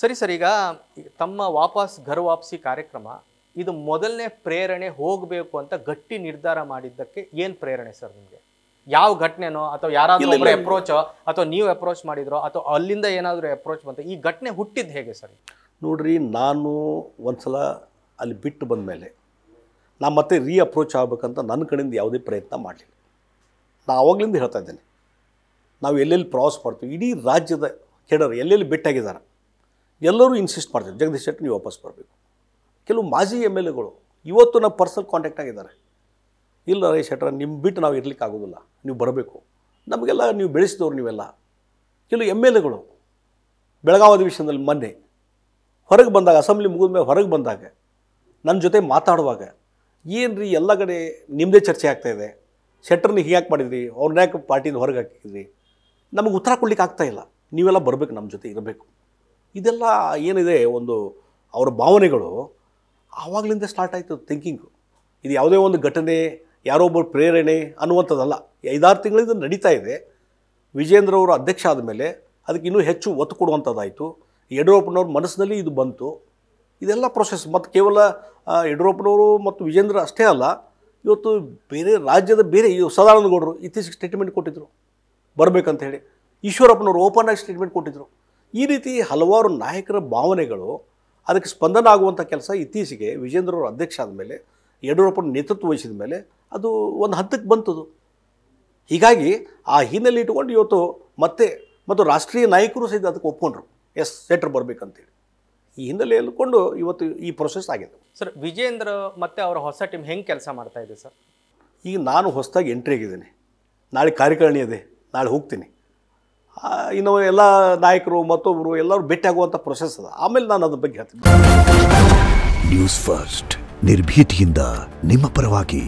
ಸರಿ ಸರ್ ಈಗ ತಮ್ಮ ವಾಪಸ್ ಘರ್ ವಾಪಸಿ ಕಾರ್ಯಕ್ರಮ ಇದು ಮೊದಲನೇ ಪ್ರೇರಣೆ ಹೋಗಬೇಕು ಅಂತ ಗಟ್ಟಿ ನಿರ್ಧಾರ ಮಾಡಿದ್ದಕ್ಕೆ ಏನು ಪ್ರೇರಣೆ ಸರ್ ನಿಮಗೆ ಯಾವ ಘಟನೆನೋ ಅಥವಾ ಯಾರಾದರೂ ಅಪ್ರೋಚ್ ಅಥವಾ ನೀವು ಅಪ್ರೋಚ್ ಮಾಡಿದ್ರೋ ಅಥವಾ ಅಲ್ಲಿಂದ ಏನಾದರೂ ಅಪ್ರೋಚ್ ಬಂತು ಈ ಘಟನೆ ಹುಟ್ಟಿದ್ದು ಹೇಗೆ ಸರ್ ನೋಡ್ರಿ ನಾನು ಸಲ ಅಲ್ಲಿ ಬಿಟ್ಟು ಬಂದ ಮೇಲೆ ನಾ ಮತ್ತೆ ರೀ ಅಪ್ರೋಚ್ ಆಗ್ಬೇಕಂತ ನನ್ನ ಕಡೆಯಿಂದ ಯಾವುದೇ ಪ್ರಯತ್ನ ಮಾಡಲಿಲ್ಲ ನಾ ಆವಾಗಲಿಂದ ಹೇಳ್ತಾ ಇದ್ದೇನೆ ನಾವು ಎಲ್ಲೆಲ್ಲಿ ಪ್ರವಾಸ ಮಾಡ್ತೀವಿ ಇಡೀ ರಾಜ್ಯದ ಕೆಡರು ಎಲ್ಲೆಲ್ಲಿ ಬೆಟ್ಟಾಗಿದ್ದಾರೆ ಎಲ್ಲರೂ ಇನ್ಸಿಸ್ಟ್ ಮಾಡ್ತಾರೆ ಜಗದೀಶ್ ಶೆಟ್ಟಿ ನೀವು ವಾಪಸ್ ಬರಬೇಕು ಕೆಲವು ಮಾಜಿ ಎಮ್ ಎಲ್ ಎಗಳು ಇವತ್ತು ನಮ್ಮ ಪರ್ಸನಲ್ ಕಾಂಟ್ಯಾಕ್ಟ್ ಆಗಿದ್ದಾರೆ ಇಲ್ಲ ರೈ ಶೆಟ್ರ ನಿಮ್ಮ ಬಿಟ್ಟು ನಾವು ಇರಲಿಕ್ಕೆ ಆಗೋದಿಲ್ಲ ನೀವು ಬರಬೇಕು ನಮಗೆಲ್ಲ ನೀವು ಬೆಳೆಸಿದವ್ರು ನೀವೆಲ್ಲ ಕೆಲವು ಎಮ್ ಎಲ್ ಎಗಳು ಬೆಳಗಾವಿ ಅಧಿವೇಶನದಲ್ಲಿ ಮೊನ್ನೆ ಹೊರಗೆ ಬಂದಾಗ ಅಸೆಂಬ್ಲಿ ಮುಗಿದ ಮೇಲೆ ಹೊರಗೆ ಬಂದಾಗ ನನ್ನ ಜೊತೆ ಮಾತಾಡುವಾಗ ಏನು ರೀ ಎಲ್ಲ ಕಡೆ ನಿಮ್ಮದೇ ಚರ್ಚೆ ಆಗ್ತಾಯಿದೆ ಶೆಟ್ಟರ್ನ ಹೀಗೆ ಯಾಕೆ ಮಾಡಿದ್ರಿ ಅವ್ರನ್ನ ಯಾಕೆ ಪಾರ್ಟಿಯಿಂದ ಹೊರಗೆ ಹಾಕಿದ್ರಿ ನಮಗೆ ಉತ್ತರ ಕೊಡ್ಲಿಕ್ಕೆ ಆಗ್ತಾಯಿಲ್ಲ ನೀವೆಲ್ಲ ಬರಬೇಕು ನಮ್ಮ ಜೊತೆ ಇರಬೇಕು ಇದೆಲ್ಲ ಏನಿದೆ ಒಂದು ಅವರ ಭಾವನೆಗಳು ಆವಾಗಲಿಂದ ಸ್ಟಾರ್ಟ್ ಆಯಿತು ಥಿಂಕಿಂಗು ಇದು ಯಾವುದೇ ಒಂದು ಘಟನೆ ಯಾರೋ ಒಬ್ಬರು ಪ್ರೇರಣೆ ಅನ್ನುವಂಥದ್ದಲ್ಲ ಐದಾರು ತಿಂಗಳಿಂದ ನಡೀತಾ ಇದೆ ವಿಜೇಂದ್ರ ಅವರು ಅಧ್ಯಕ್ಷ ಆದಮೇಲೆ ಅದಕ್ಕೆ ಇನ್ನೂ ಹೆಚ್ಚು ಒತ್ತು ಕೊಡುವಂಥದ್ದಾಯಿತು ಯಡಿಯೂರಪ್ಪನವ್ರ ಮನಸ್ಸಿನಲ್ಲಿ ಇದು ಬಂತು ಇದೆಲ್ಲ ಪ್ರೊಸೆಸ್ ಮತ್ತು ಕೇವಲ ಯಡಿಯೂರಪ್ಪನವರು ಮತ್ತು ವಿಜೇಂದ್ರ ಅಷ್ಟೇ ಅಲ್ಲ ಇವತ್ತು ಬೇರೆ ರಾಜ್ಯದ ಬೇರೆ ಸದಾನಂದಗೌಡರು ಇತ್ತೀಚೆಗೆ ಸ್ಟೇಟ್ಮೆಂಟ್ ಕೊಟ್ಟಿದ್ದರು ಬರಬೇಕಂತ ಹೇಳಿ ಈಶ್ವರಪ್ಪನವರು ಓಪನ್ ಆಗಿ ಸ್ಟೇಟ್ಮೆಂಟ್ ಕೊಟ್ಟಿದ್ದರು ಈ ರೀತಿ ಹಲವಾರು ನಾಯಕರ ಭಾವನೆಗಳು ಅದಕ್ಕೆ ಸ್ಪಂದನ ಆಗುವಂಥ ಕೆಲಸ ಇತ್ತೀಚೆಗೆ ಅವರು ಅಧ್ಯಕ್ಷ ಆದಮೇಲೆ ಯಡಿಯೂರಪ್ಪನ ನೇತೃತ್ವ ವಹಿಸಿದ ಮೇಲೆ ಅದು ಒಂದು ಹಂತಕ್ಕೆ ಬಂತದು ಹೀಗಾಗಿ ಆ ಹಿನ್ನೆಲೆ ಇಟ್ಟುಕೊಂಡು ಇವತ್ತು ಮತ್ತೆ ಮತ್ತು ರಾಷ್ಟ್ರೀಯ ನಾಯಕರು ಸಹಿತ ಅದಕ್ಕೆ ಒಪ್ಕೊಂಡ್ರು ಎಸ್ ಸೆಟ್ರ್ ಬರಬೇಕಂತೇಳಿ ಈ ಹಿನ್ನೆಲೆಯಲ್ಲಿ ಕೊಂಡು ಇವತ್ತು ಈ ಪ್ರೊಸೆಸ್ ಆಗಿದೆ ಸರ್ ವಿಜೇಂದ್ರ ಮತ್ತು ಅವರ ಹೊಸ ಟೀಮ್ ಹೆಂಗೆ ಕೆಲಸ ಮಾಡ್ತಾ ಇದೆ ಸರ್ ಈಗ ನಾನು ಹೊಸದಾಗಿ ಎಂಟ್ರಿ ಆಗಿದ್ದೀನಿ ನಾಳೆ ಕಾರ್ಯಕಾರಿಣಿ ಇದೆ ನಾಳೆ ಹೋಗ್ತೀನಿ ಇನ್ನು ಎಲ್ಲ ನಾಯಕರು ಮತ್ತೊಬ್ಬರು ಎಲ್ಲರೂ ಭೇಟಿಯಾಗುವಂಥ ಪ್ರೊಸೆಸ್ ಅದ ಆಮೇಲೆ ನಾನು ಅದ್ರ ಬಗ್ಗೆ ಹೇಳ್ತೀನಿ ನ್ಯೂಸ್ ಫಸ್ಟ್ ನಿರ್ಭೀತಿಯಿಂದ ನಿಮ್ಮ ಪರವಾಗಿ